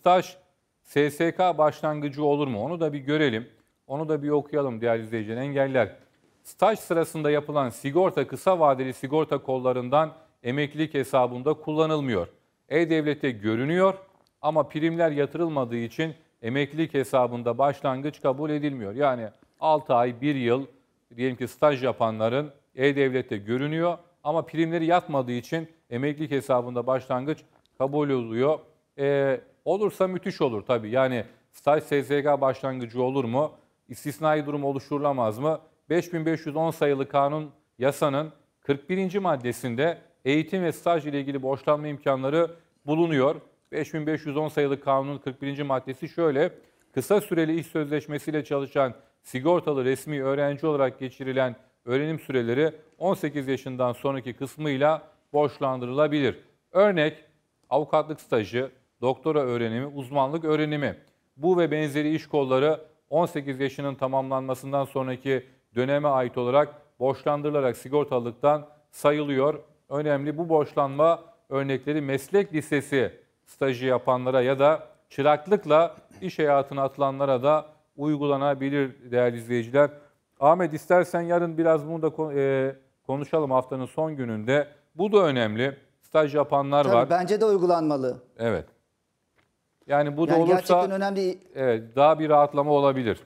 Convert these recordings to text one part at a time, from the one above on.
staj SSK başlangıcı olur mu? Onu da bir görelim. Onu da bir okuyalım değerli izleyiciler. Engeller. Staj sırasında yapılan sigorta kısa vadeli sigorta kollarından emeklilik hesabında kullanılmıyor. e devlette görünüyor ama primler yatırılmadığı için emeklilik hesabında başlangıç kabul edilmiyor. Yani 6 ay, 1 yıl diyelim ki staj yapanların E-Devlet'te görünüyor ama primleri yatmadığı için emeklilik hesabında başlangıç kabul oluyor. Ee, Olursa müthiş olur tabii. Yani staj SSK başlangıcı olur mu? İstisnai durum oluşturulamaz mı? 5510 sayılı kanun yasanın 41. maddesinde eğitim ve staj ile ilgili borçlanma imkanları bulunuyor. 5510 sayılı kanunun 41. maddesi şöyle. Kısa süreli iş sözleşmesiyle çalışan sigortalı resmi öğrenci olarak geçirilen öğrenim süreleri 18 yaşından sonraki kısmıyla borçlandırılabilir. Örnek avukatlık stajı, doktora öğrenimi, uzmanlık öğrenimi. Bu ve benzeri iş kolları 18 yaşının tamamlanmasından sonraki döneme ait olarak borçlandırılarak sigortalıktan sayılıyor. Önemli bu borçlanma örnekleri meslek lisesi stajı yapanlara ya da çıraklıkla iş hayatına atılanlara da uygulanabilir değerli izleyiciler. Ahmet istersen yarın biraz bunu da e, konuşalım haftanın son gününde. Bu da önemli. Staj yapanlar Tabii var. Bence de uygulanmalı. Evet. Yani bu yani da olursa gerçekten önemli. Evet, daha bir rahatlama olabilir.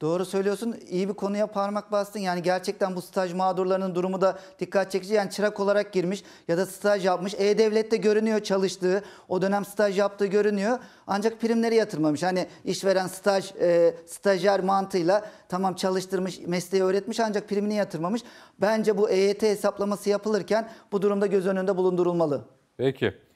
Doğru söylüyorsun. İyi bir konuya parmak bastın. Yani gerçekten bu staj mağdurlarının durumu da dikkat çekici. Yani çırak olarak girmiş ya da staj yapmış. E-Devlet'te görünüyor çalıştığı. O dönem staj yaptığı görünüyor. Ancak primleri yatırmamış. Hani işveren staj, e, stajyer mantığıyla tamam çalıştırmış, mesleği öğretmiş ancak primini yatırmamış. Bence bu EYT hesaplaması yapılırken bu durumda göz önünde bulundurulmalı. Peki.